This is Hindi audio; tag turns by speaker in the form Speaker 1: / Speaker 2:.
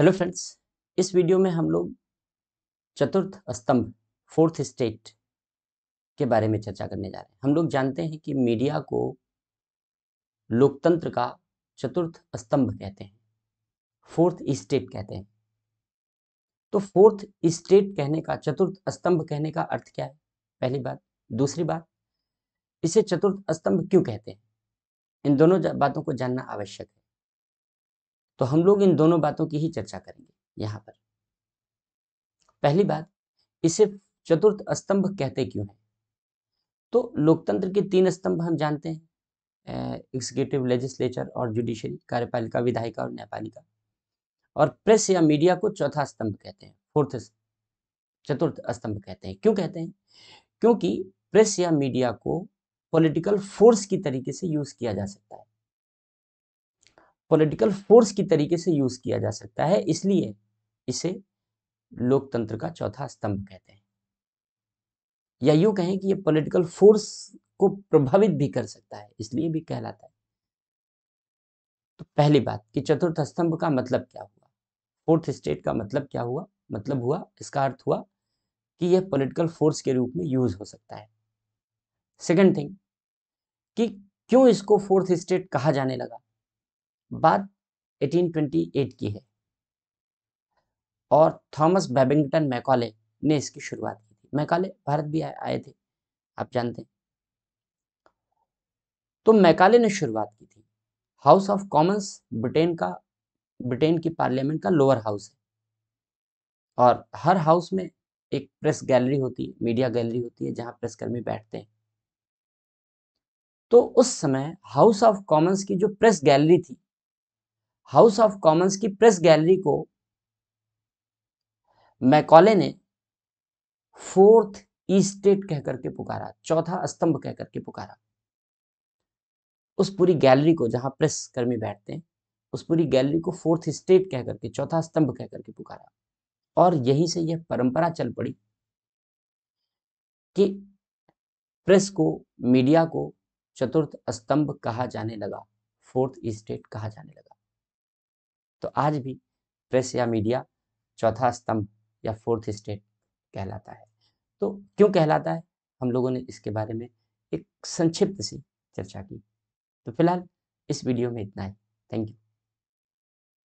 Speaker 1: हेलो फ्रेंड्स इस वीडियो में हम लोग चतुर्थ स्तंभ फोर्थ स्टेट के बारे में चर्चा करने जा रहे हैं हम लोग जानते हैं कि मीडिया को लोकतंत्र का चतुर्थ स्तंभ कहते हैं फोर्थ स्टेट कहते हैं तो फोर्थ स्टेट कहने का चतुर्थ स्तंभ कहने का अर्थ क्या है पहली बात दूसरी बात इसे चतुर्थ स्तंभ क्यों कहते हैं इन दोनों बातों को जानना आवश्यक है तो हम लोग इन दोनों बातों की ही चर्चा करेंगे यहाँ पर पहली बात इसे चतुर्थ स्तंभ कहते क्यों है तो लोकतंत्र के तीन स्तंभ हम जानते हैं एग्जीक्यूटिव लेजिस्लेचर और जुडिशरी कार्यपालिका विधायिका और न्यायपालिका और प्रेस या मीडिया को चौथा स्तंभ कहते हैं फोर्थ चतुर्थ स्तंभ कहते हैं क्यों कहते हैं क्योंकि प्रेस या मीडिया को पॉलिटिकल फोर्स की तरीके से यूज किया जा सकता है पॉलिटिकल फोर्स की तरीके से यूज किया जा सकता है इसलिए इसे लोकतंत्र का चौथा स्तंभ कहते हैं या यूं कहें कि यह पॉलिटिकल फोर्स को प्रभावित भी कर सकता है इसलिए भी कहलाता है तो पहली बात कि चतुर्थ स्तंभ का मतलब क्या हुआ फोर्थ स्टेट का मतलब क्या हुआ मतलब हुआ इसका अर्थ हुआ कि यह पॉलिटिकल फोर्स के रूप में यूज हो सकता है सेकंड थिंग कि क्यों इसको फोर्थ स्टेट कहा जाने लगा बात 1828 की है और थॉमस बेबिंगटन मैकॉले ने इसकी शुरुआत की थी मैकॉले भारत भी आए थे आप जानते हैं तो मैकाले ने शुरुआत की थी हाउस ऑफ कॉमन्स ब्रिटेन का ब्रिटेन की पार्लियामेंट का लोअर हाउस है और हर हाउस में एक प्रेस गैलरी होती है मीडिया गैलरी होती है जहां प्रेसकर्मी बैठते हैं तो उस समय हाउस ऑफ कॉमन्स की जो प्रेस गैलरी थी हाउस ऑफ कॉमन्स की प्रेस गैलरी को मैकॉले ने फोर्थ ईस्टेट कहकर के पुकारा चौथा स्तंभ कहकर के पुकारा उस पूरी गैलरी को जहां प्रेस कर्मी बैठते हैं उस पूरी गैलरी को फोर्थ स्टेट कह करके चौथा स्तंभ कह करके पुकारा और यहीं से यह परंपरा चल पड़ी कि प्रेस को मीडिया को चतुर्थ स्तंभ कहा जाने लगा फोर्थ स्टेट कहा जाने लगा तो आज भी प्रेस या मीडिया चौथा स्तंभ या फोर्थ स्टेट कहलाता है तो क्यों कहलाता है हम लोगों ने इसके बारे में एक संक्षिप्त सी चर्चा की तो फिलहाल इस वीडियो में इतना ही थैंक यू